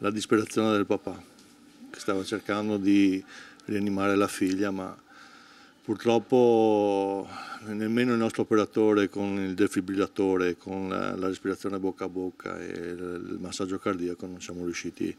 la disperazione del papà che stava cercando di rianimare la figlia ma purtroppo nemmeno il nostro operatore con il defibrillatore, con la, respirazione bocca a bocca e il, massaggio cardiaco non siamo riusciti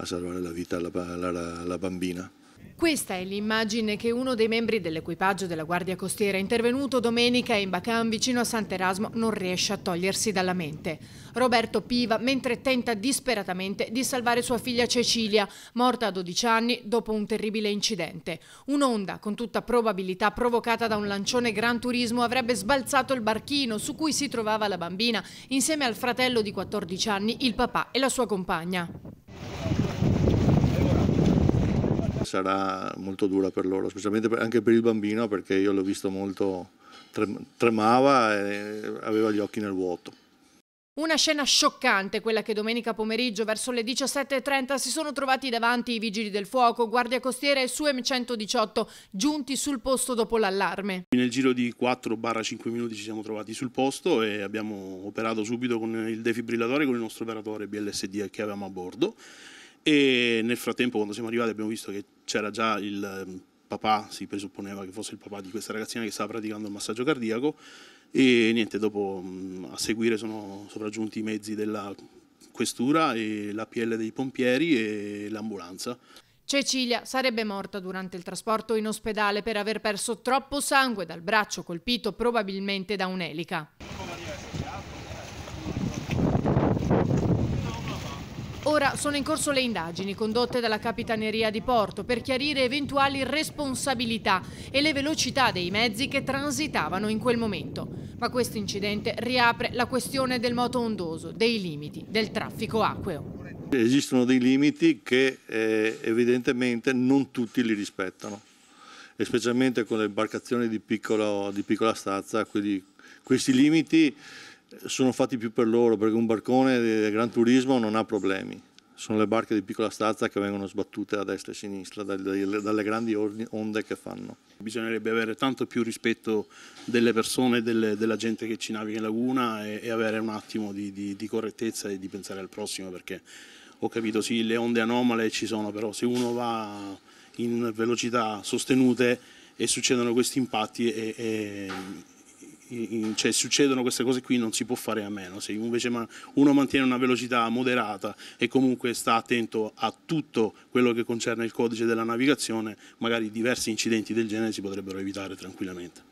a salvare la vita alla bambina. Questa è l'immagine che uno dei membri dell'equipaggio della Guardia Costiera intervenuto domenica in Bacan vicino a Sant'Erasmo non riesce a togliersi dalla mente. Roberto Piva mentre tenta disperatamente di salvare sua figlia Cecilia, morta a 12 anni dopo un terribile incidente. Un'onda con tutta probabilità provocata da un lancione Gran Turismo avrebbe sbalzato il barchino su cui si trovava la bambina insieme al fratello di 14 anni, il papà e la sua compagna. sarà molto dura per loro, specialmente per, anche per il bambino perché io l'ho visto molto tremava e aveva gli occhi nel vuoto. Una scena scioccante, quella che domenica pomeriggio verso le 17.30 si sono trovati davanti i vigili del fuoco, guardia costiera e su M118, giunti sul posto dopo l'allarme. Nel giro di 4-5 minuti ci siamo trovati sul posto e abbiamo operato subito con il defibrillatore con il nostro operatore BLSD che avevamo a bordo e nel frattempo quando siamo arrivati abbiamo visto che c'era già il ehm, papà, si presupponeva che fosse il papà di questa ragazzina che stava praticando il massaggio cardiaco e niente, dopo a seguire sono sopraggiunti i mezzi della questura e l'APL dei pompieri e l'ambulanza. Cecilia sarebbe morta durante il trasporto in ospedale per aver perso troppo sangue dal braccio colpito probabilmente da un'elica. Ora sono in corso le indagini condotte dalla Capitaneria di Porto per chiarire eventuali responsabilità e le velocità dei mezzi che transitavano in quel momento. Ma questo incidente riapre la questione del moto ondoso, dei limiti del traffico acqueo. Esistono dei limiti che eh, evidentemente non tutti li rispettano, e specialmente con le imbarcazioni di, piccolo, di piccola stazza, quindi questi limiti sono fatti più per loro perché un barcone di gran turismo non ha problemi. Sono le barche di piccola stazza che vengono sbattute a destra e a sinistra dalle grandi onde che fanno. Bisognerebbe avere tanto più rispetto delle persone, delle, della gente che ci naviga in laguna e, e avere un attimo di, di, di correttezza e di pensare al prossimo perché ho capito sì, le onde anomale ci sono, però se uno va in velocità sostenute e succedono questi impatti è, è cioè, succedono queste cose qui non si può fare a meno, se invece uno mantiene una velocità moderata e comunque sta attento a tutto quello che concerne il codice della navigazione, magari diversi incidenti del genere si potrebbero evitare tranquillamente.